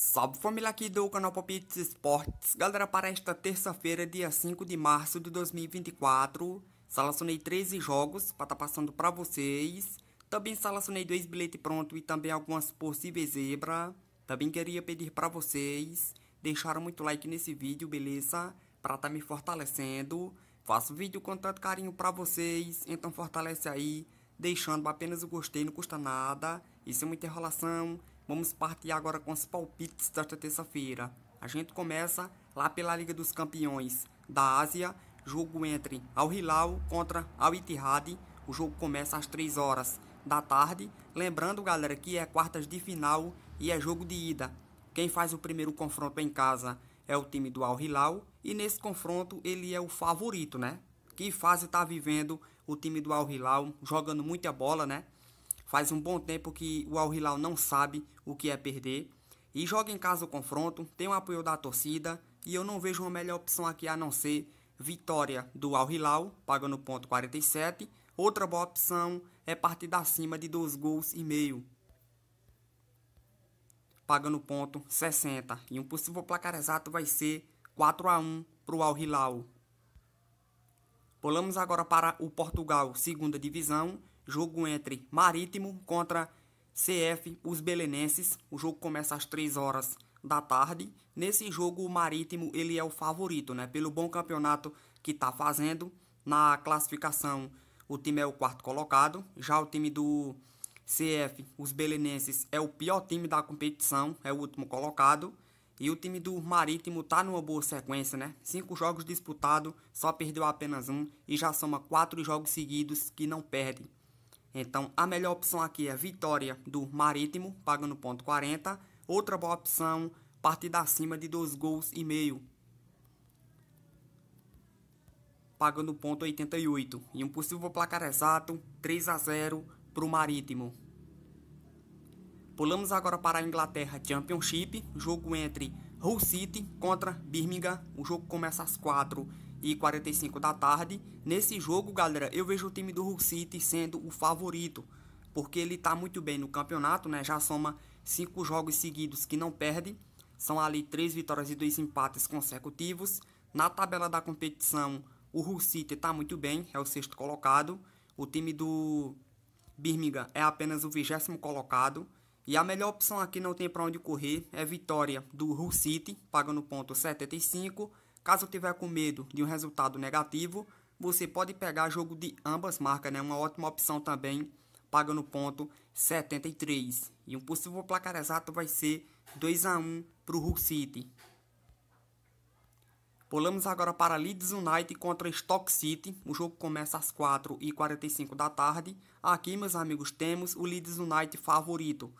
Salve família aqui do canal Palpites Esportes. Galera, para esta terça-feira, dia 5 de março de 2024, selecionei 13 jogos para estar tá passando para vocês. Também selecionei dois bilhetes pronto e também algumas possíveis zebra. Também queria pedir para vocês deixar muito like nesse vídeo, beleza? Para estar tá me fortalecendo. Faço vídeo com tanto carinho para vocês, então fortalece aí, deixando apenas o gostei, não custa nada. Isso é muita enrolação. Vamos partir agora com os palpites desta terça-feira. A gente começa lá pela Liga dos Campeões da Ásia, jogo entre Al Hilal contra Al Ittihad. O jogo começa às 3 horas da tarde. Lembrando, galera, que é quartas de final e é jogo de ida. Quem faz o primeiro confronto em casa é o time do Al Hilal e nesse confronto ele é o favorito, né? Que fase está vivendo o time do Al Hilal, jogando muita bola, né? Faz um bom tempo que o Al Hilal não sabe o que é perder e joga em casa o confronto, tem o apoio da torcida e eu não vejo uma melhor opção aqui a não ser vitória do Al Hilal, pagando ponto 47. Outra boa opção é da acima de 2 gols e meio, pagando ponto 60. E um possível placar exato vai ser 4 a 1 para o Al Hilal. Pulamos agora para o Portugal, segunda divisão, jogo entre Marítimo contra CF, os belenenses. O jogo começa às 3 horas da tarde. Nesse jogo, o Marítimo ele é o favorito, né? Pelo bom campeonato que está fazendo. Na classificação, o time é o quarto colocado. Já o time do CF, os belenenses, é o pior time da competição, é o último colocado. E o time do Marítimo tá numa boa sequência, né? Cinco jogos disputados, só perdeu apenas um e já soma quatro jogos seguidos que não perde. Então, a melhor opção aqui é vitória do Marítimo, pagando ponto 40. Outra boa opção, partida acima de 2 gols e meio. Pagando ponto 88. E um possível placar exato, 3 a 0 para o Marítimo. Pulamos agora para a Inglaterra Championship, jogo entre Hull City contra Birmingham. O jogo começa às 4 e 45 da tarde. Nesse jogo, galera, eu vejo o time do Hulk City sendo o favorito, porque ele está muito bem no campeonato, né? Já soma cinco jogos seguidos que não perde. São ali três vitórias e dois empates consecutivos. Na tabela da competição, o Hull City está muito bem, é o sexto colocado. O time do Birmingham é apenas o vigésimo colocado. E a melhor opção aqui não tem para onde correr, é vitória do Hull City, pagando ponto 75 Caso tiver com medo de um resultado negativo, você pode pegar jogo de ambas marcas, né? Uma ótima opção também, paga no ponto 73. E um possível placar exato vai ser 2 a 1 para o Hull City. Pulamos agora para Leeds United contra Stock City. O jogo começa às 4h45 da tarde. Aqui, meus amigos, temos o Leeds United favorito,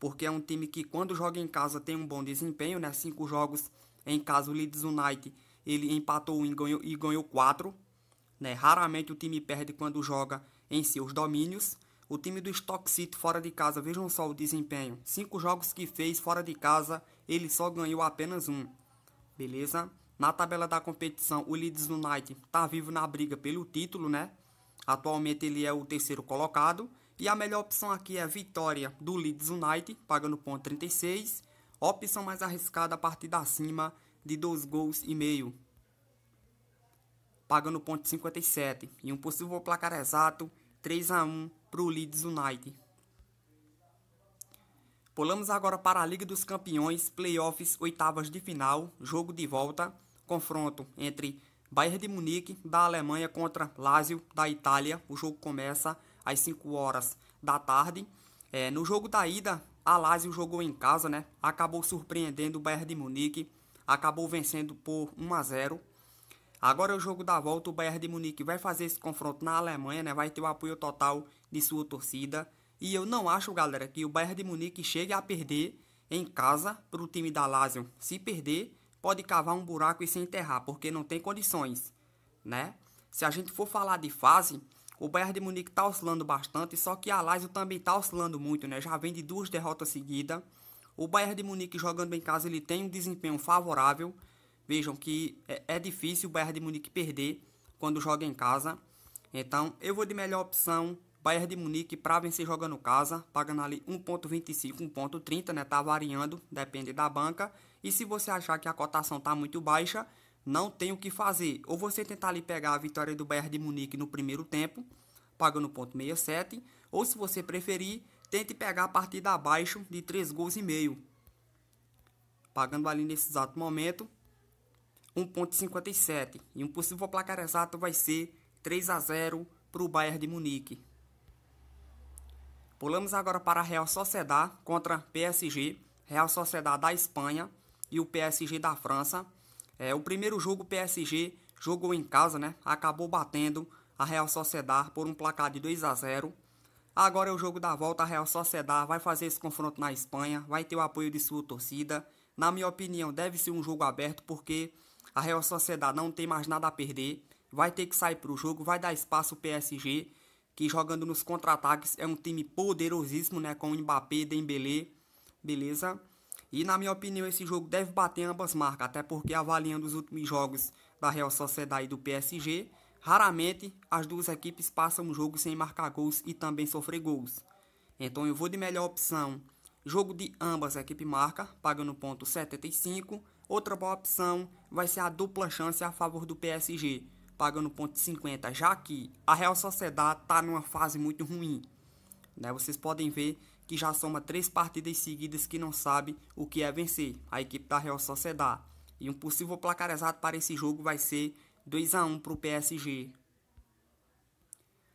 porque é um time que, quando joga em casa, tem um bom desempenho, né? Cinco jogos em casa, o Leeds United ele empatou um e ganhou 4. Né? Raramente o time perde quando joga em seus domínios. O time do Stock City fora de casa, vejam só o desempenho. Cinco jogos que fez fora de casa, ele só ganhou apenas um. Beleza? Na tabela da competição, o Leeds United está vivo na briga pelo título, né? Atualmente ele é o terceiro colocado. E a melhor opção aqui é a vitória do Leeds United, pagando ponto 36. Opção mais arriscada a partir da cima de 2 gols e meio, pagando ponto 57 e um possível placar exato 3 a 1 para o Leeds United. Pulamos agora para a Liga dos Campeões, playoffs, oitavas de final, jogo de volta, confronto entre Bayern de Munique da Alemanha contra Lazio da Itália. O jogo começa às 5 horas da tarde. É, no jogo da ida, a Lazio jogou em casa, né? Acabou surpreendendo o Bayern de Munique acabou vencendo por 1 a 0. Agora é o jogo da volta, o Bayern de Munique vai fazer esse confronto na Alemanha, né? Vai ter o apoio total de sua torcida. E eu não acho, galera, que o Bayern de Munique chegue a perder em casa para o time da Lazio. Se perder, pode cavar um buraco e se enterrar, porque não tem condições, né? Se a gente for falar de fase, o Bayern de Munique está oscilando bastante, só que a Lazio também está oscilando muito, né? Já vem de duas derrotas seguidas. O Bayern de Munique jogando em casa ele tem um desempenho favorável. Vejam que é, é difícil o Bayern de Munique perder quando joga em casa. Então eu vou de melhor opção Bayern de Munique para vencer jogando casa, pagando ali 1.25, 1.30, né? Tá variando, depende da banca. E se você achar que a cotação tá muito baixa, não tem o que fazer. Ou você tentar ali pegar a vitória do Bayern de Munique no primeiro tempo, pagando 0.67, ou se você preferir, tente pegar a partida abaixo de 3 gols e meio. Pagando ali nesse exato momento 1.57 e um possível placar exato vai ser 3 a 0 para o Bayern de Munique. Pulamos agora para a Real Sociedad contra PSG, Real Sociedad da Espanha e o PSG da França. É, o primeiro jogo PSG jogou em casa, né? Acabou batendo a Real Sociedad por um placar de 2 a 0. Agora é o jogo da volta, a Real Sociedade vai fazer esse confronto na Espanha, vai ter o apoio de sua torcida. Na minha opinião, deve ser um jogo aberto, porque a Real Sociedade não tem mais nada a perder, vai ter que sair para o jogo, vai dar espaço o PSG, que jogando nos contra-ataques é um time poderosíssimo, né, com o Mbappé, Dembélé, beleza? E na minha opinião, esse jogo deve bater ambas marcas, até porque avaliando os últimos jogos da Real Sociedade e do PSG, Raramente as duas equipes passam um jogo sem marcar gols e também sofrer gols. Então eu vou de melhor opção. Jogo de ambas a equipe marca, pagando ponto 75. Outra boa opção vai ser a dupla chance a favor do PSG, pagando ponto 50, já que a Real Sociedade está numa fase muito ruim. Né? Vocês podem ver que já soma três partidas seguidas que não sabe o que é vencer a equipe da Real Sociedade. E um possível placar exato para esse jogo vai ser 2 a 1 para o PSG.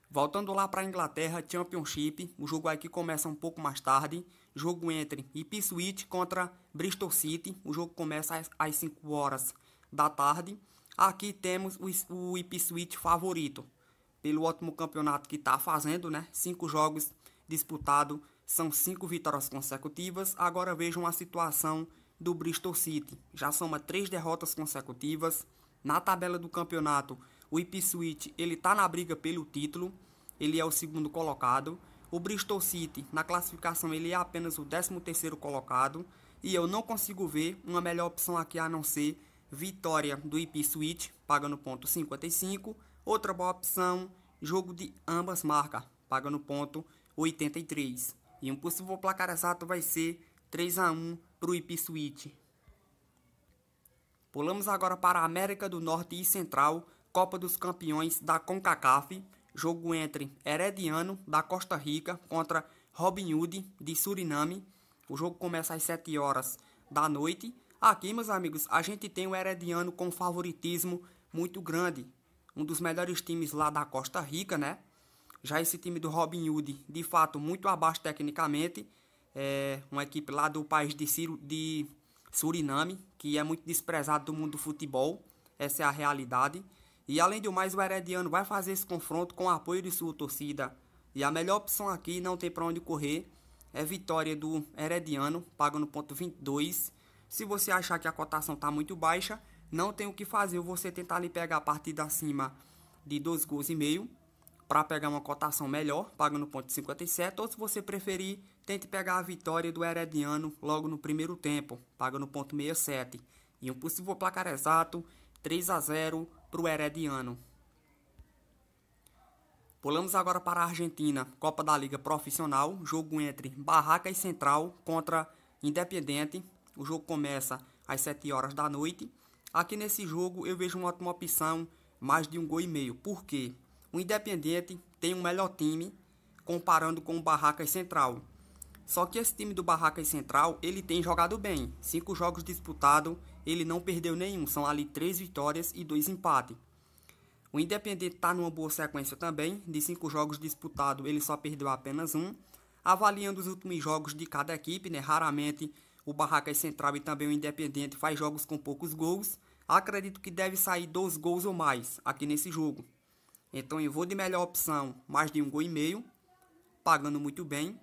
Voltando lá para a Inglaterra, Championship, o jogo aqui começa um pouco mais tarde. Jogo entre Ipswich contra Bristol City, o jogo começa às, 5 horas da tarde. Aqui temos o, o Ipswich favorito, pelo ótimo campeonato que está fazendo, né? Cinco jogos disputados, são cinco vitórias consecutivas. Agora vejam a situação do Bristol City, já soma três derrotas consecutivas na tabela do campeonato, o Ipswich ele tá na briga pelo título, ele é o segundo colocado. O Bristol City na classificação ele é apenas o 13 terceiro colocado e eu não consigo ver uma melhor opção aqui a não ser vitória do Ipswich pagando ponto 55. Outra boa opção, jogo de ambas marcas pagando ponto 83. E um possível placar exato vai ser 3 a 1 para o Ipswich. Pulamos agora para a América do Norte e Central, Copa dos Campeões da CONCACAF, jogo entre Herediano da Costa Rica contra Robin Hood de Suriname. O jogo começa às 7 horas da noite. Aqui, meus amigos, a gente tem o Herediano com favoritismo muito grande. Um dos melhores times lá da Costa Rica, né? Já esse time do Robin Hood, de fato, muito abaixo tecnicamente. É uma equipe lá do país de, Ciro, de Suriname, que é muito desprezado do mundo do futebol, essa é a realidade. E além do mais, o Herediano vai fazer esse confronto com o apoio de sua torcida. E a melhor opção aqui, não tem para onde correr, é vitória do Herediano, paga no ponto 22. Se você achar que a cotação está muito baixa, não tem o que fazer, você tentar ali pegar a partida acima de 12 gols e meio para pegar uma cotação melhor, paga no ponto 57, ou se você preferir tente pegar a vitória do Herediano logo no primeiro tempo, paga no ponto 67, e um possível placar exato 3 a 0 para o Herediano. Pulamos agora para a Argentina, Copa da Liga Profissional, jogo entre Barraca e Central contra Independente. O jogo começa às 7 horas da noite. Aqui nesse jogo eu vejo uma ótima opção, mais de um gol e meio. Por quê? O Independente tem um melhor time comparando com o Barracas Central. Só que esse time do Barracas Central, ele tem jogado bem. Cinco jogos disputados, ele não perdeu nenhum. São ali três vitórias e dois empates. O Independente está numa boa sequência também. De cinco jogos disputados, ele só perdeu apenas um. Avaliando os últimos jogos de cada equipe, né? Raramente o Barracas Central e também o Independente faz jogos com poucos gols. Acredito que deve sair dois gols ou mais aqui nesse jogo. Então eu vou de melhor opção, mais de um gol e meio, pagando muito bem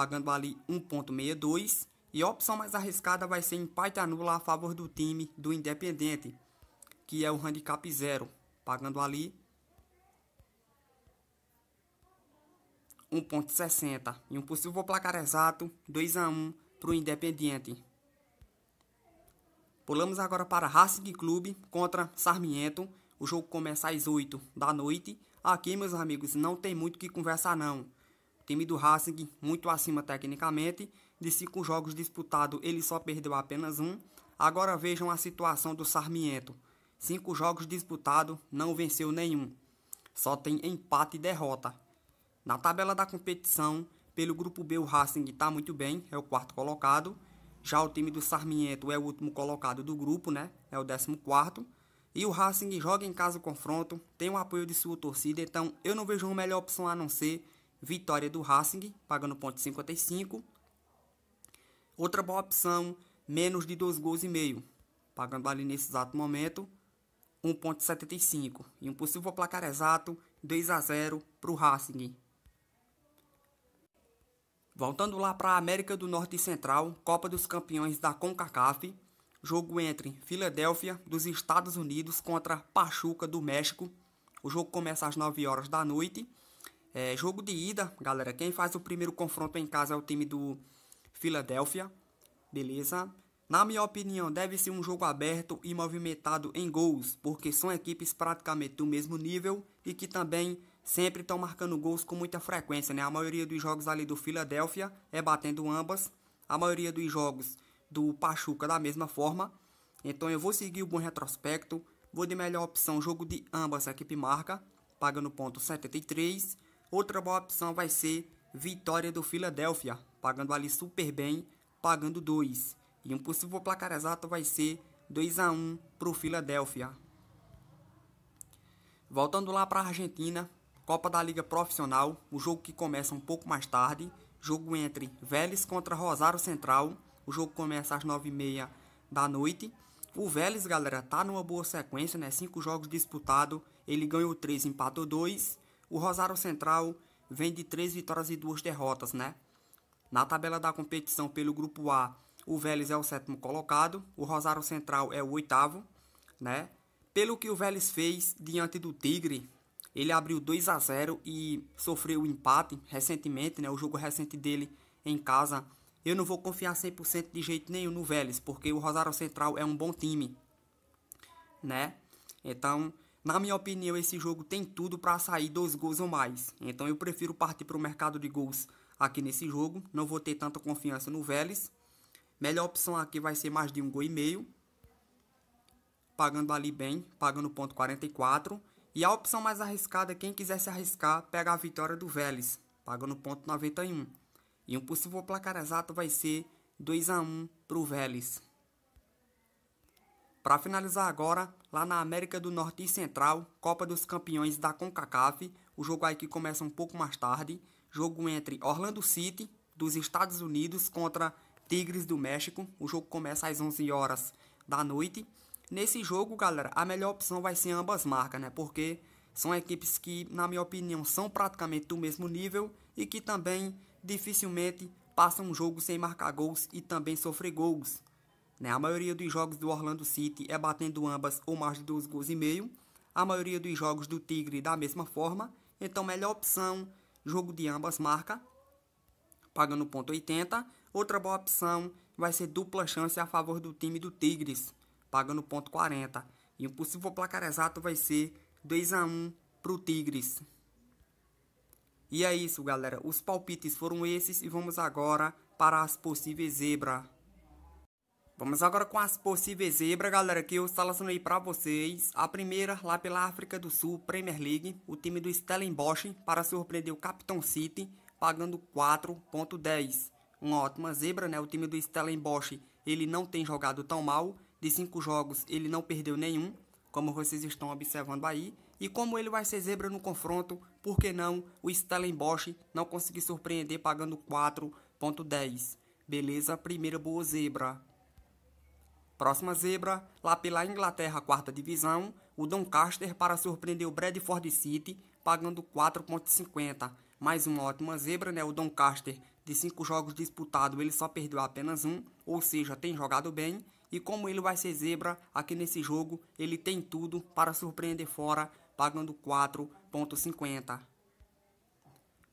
pagando ali 1.62. E a opção mais arriscada vai ser empate anula a favor do time do Independente, que é o handicap 0, pagando ali 1.60 e um possível placar exato 2 a 1 para o Independente. Pulamos agora para Racing Clube contra Sarmiento. O jogo começa às 8 da noite. Aqui, meus amigos, não tem muito o que conversar não. Time do Racing muito acima tecnicamente, de cinco jogos disputados ele só perdeu apenas um. Agora vejam a situação do Sarmiento. Cinco jogos disputados, não venceu nenhum. Só tem empate e derrota. Na tabela da competição, pelo grupo B o Racing está muito bem, é o quarto colocado. Já o time do Sarmiento é o último colocado do grupo, né? É o décimo quarto. E o Racing joga em casa o confronto, tem o apoio de sua torcida, então eu não vejo uma melhor opção a não ser Vitória do Racing, pagando ponto 55. Outra boa opção, menos de 2 gols e meio, pagando ali nesse exato momento 1.75 e um possível placar exato 2 a 0 para o Racing. Voltando lá para a América do Norte e Central, Copa dos Campeões da CONCACAF, jogo entre Filadélfia dos Estados Unidos contra Pachuca do México. O jogo começa às 9 horas da noite é, jogo de ida, galera. Quem faz o primeiro confronto em casa é o time do Filadélfia. Beleza? Na minha opinião, deve ser um jogo aberto e movimentado em gols, porque são equipes praticamente do mesmo nível e que também sempre estão marcando gols com muita frequência, né? A maioria dos jogos ali do Filadélfia é batendo ambas, a maioria dos jogos do Pachuca da mesma forma. Então eu vou seguir o bom retrospecto, vou de melhor opção jogo de ambas, a equipe marca, pagando ponto 73. Outra boa opção vai ser vitória do Filadélfia pagando ali super bem, pagando 2. E um possível placar exato vai ser 2 a 1 para o Filadélfia Voltando lá para a Argentina, Copa da Liga Profissional, o jogo que começa um pouco mais tarde, jogo entre Vélez contra Rosário Central, o jogo começa às 9h30 da noite. O Vélez, galera, tá numa boa sequência, né? Cinco jogos disputados, ele ganhou três, empatou dois. O Rosário Central vem de três vitórias e duas derrotas, né? Na tabela da competição pelo grupo A, o Vélez é o sétimo colocado, o Rosário Central é o oitavo, né? Pelo que o Vélez fez diante do Tigre, ele abriu 2 a 0 e sofreu o empate recentemente, né? O jogo recente dele em casa. Eu não vou confiar 100% de jeito nenhum no Vélez, porque o Rosário Central é um bom time, né? Então, na minha opinião, esse jogo tem tudo para sair dois gols ou mais. Então eu prefiro partir para o mercado de gols aqui nesse jogo. Não vou ter tanta confiança no Vélez. Melhor opção aqui vai ser mais de um gol e meio. Pagando ali bem, pagando ponto 44. E a opção mais arriscada, quem quiser se arriscar, pega a vitória do Vélez, pagando ponto 91. E um possível placar exato vai ser 2 a 1 para o Vélez. Para finalizar agora, lá na América do Norte e Central, Copa dos Campeões da CONCACAF, o jogo aí que começa um pouco mais tarde, jogo entre Orlando City dos Estados Unidos contra Tigres do México. O jogo começa às 11 horas da noite. Nesse jogo, galera, a melhor opção vai ser ambas marcas, né? Porque são equipes que, na minha opinião, são praticamente do mesmo nível e que também dificilmente passam um jogo sem marcar gols e também sofrer gols. Né? A maioria dos jogos do Orlando City é batendo ambas ou mais de 12 gols e meio. A maioria dos jogos do Tigre da mesma forma. Então, melhor opção, jogo de ambas marca, pagando .80. Outra boa opção vai ser dupla chance a favor do time do Tigres, pagando .40. E o possível placar exato vai ser 2 a 1 para o Tigres. E é isso, galera. Os palpites foram esses e vamos agora para as possíveis zebras. Vamos agora com as possíveis zebras, galera, que eu selecionei para vocês. A primeira, lá pela África do Sul, Premier League, o time do Stellenbosch, para surpreender o Capitão City, pagando 4.10. Uma ótima zebra, né? O time do Stellenbosch, ele não tem jogado tão mal. De cinco jogos, ele não perdeu nenhum, como vocês estão observando aí. E como ele vai ser zebra no confronto, por que não o Stellenbosch não conseguir surpreender pagando 4.10? Beleza? Primeira boa zebra. Próxima zebra, lá pela Inglaterra, quarta divisão, o Doncaster para surpreender o Bradford City, pagando 4,50. Mais uma ótima zebra, né? O Doncaster, de cinco jogos disputados, ele só perdeu apenas um, ou seja, tem jogado bem. E como ele vai ser zebra aqui nesse jogo, ele tem tudo para surpreender fora, pagando 4,50.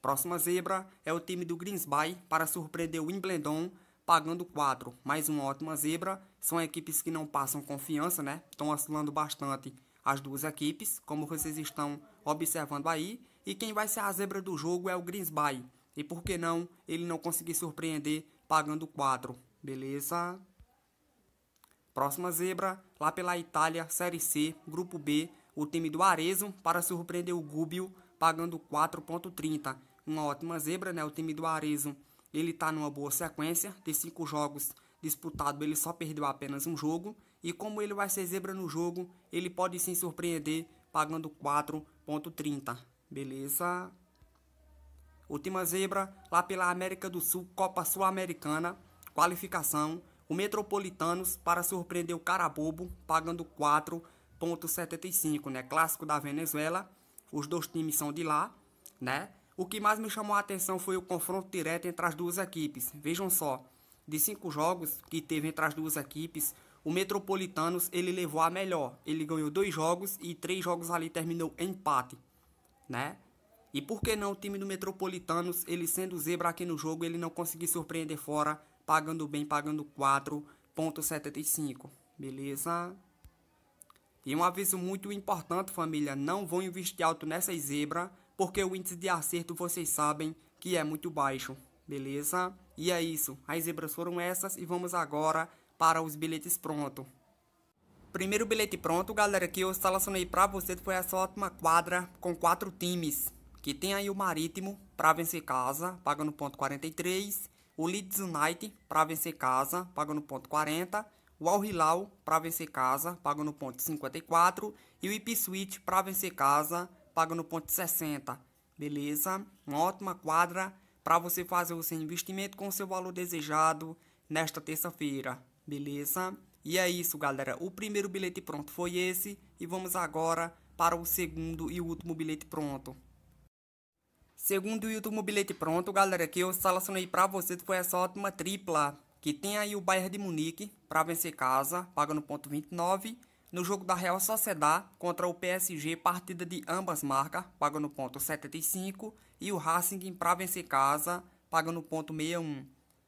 Próxima zebra é o time do Greensby para surpreender o Wimbledon, pagando 4. Mais uma ótima zebra. São equipes que não passam confiança, né? Estão oscilando bastante as duas equipes, como vocês estão observando aí. E quem vai ser a zebra do jogo é o Greensby. E por que não ele não conseguir surpreender pagando 4? Beleza? Próxima zebra, lá pela Itália, Série C, Grupo B, o time do Arezzo para surpreender o Gubbio pagando 4.30. Uma ótima zebra, né? O time do Arezzo ele está numa boa sequência, de cinco jogos disputados ele só perdeu apenas um jogo, e como ele vai ser zebra no jogo, ele pode se surpreender pagando 4.30, beleza? Última zebra, lá pela América do Sul, Copa Sul-Americana, qualificação, o Metropolitanos para surpreender o Carabobo, pagando 4.75, né? Clássico da Venezuela, os dois times são de lá, né? O que mais me chamou a atenção foi o confronto direto entre as duas equipes. Vejam só, de cinco jogos que teve entre as duas equipes, o Metropolitanos ele levou a melhor. Ele ganhou dois jogos e três jogos ali terminou empate, né? E por que não o time do Metropolitanos, ele sendo zebra aqui no jogo, ele não conseguiu surpreender fora, pagando bem, pagando 4.75, beleza? E um aviso muito importante, família, não vão investir alto nessa zebra porque o índice de acerto vocês sabem que é muito baixo, beleza? E é isso, as zebras foram essas e vamos agora para os bilhetes pronto. Primeiro bilhete pronto, galera, que eu selecionei para vocês foi essa ótima quadra com quatro times, que tem aí o Marítimo para vencer casa, pagando ponto 43, o Leeds United para vencer casa, pagando ponto 40, o Al Hilal para vencer casa, pagando ponto 54 e o Ipswich para vencer casa, paga no ponto 60, beleza? Uma ótima quadra para você fazer o seu investimento com o seu valor desejado nesta terça-feira, beleza? E é isso, galera. O primeiro bilhete pronto foi esse e vamos agora para o segundo e último bilhete pronto. Segundo e último bilhete pronto, galera, que eu selecionei para vocês foi essa ótima tripla, que tem aí o Bayern de Munique para vencer casa, paga no ponto 29, no jogo da Real Sociedad contra o PSG, partida de ambas marcas, pagando ponto 75, e o Racing para vencer casa, pagando ponto 61.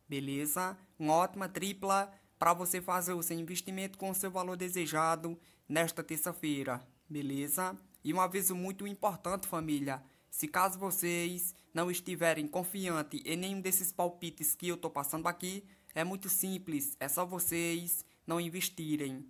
Beleza? Uma ótima tripla para você fazer o seu investimento com o seu valor desejado nesta terça-feira. Beleza? E um aviso muito importante, família. Se caso vocês não estiverem confiante em nenhum desses palpites que eu tô passando aqui, é muito simples, é só vocês não investirem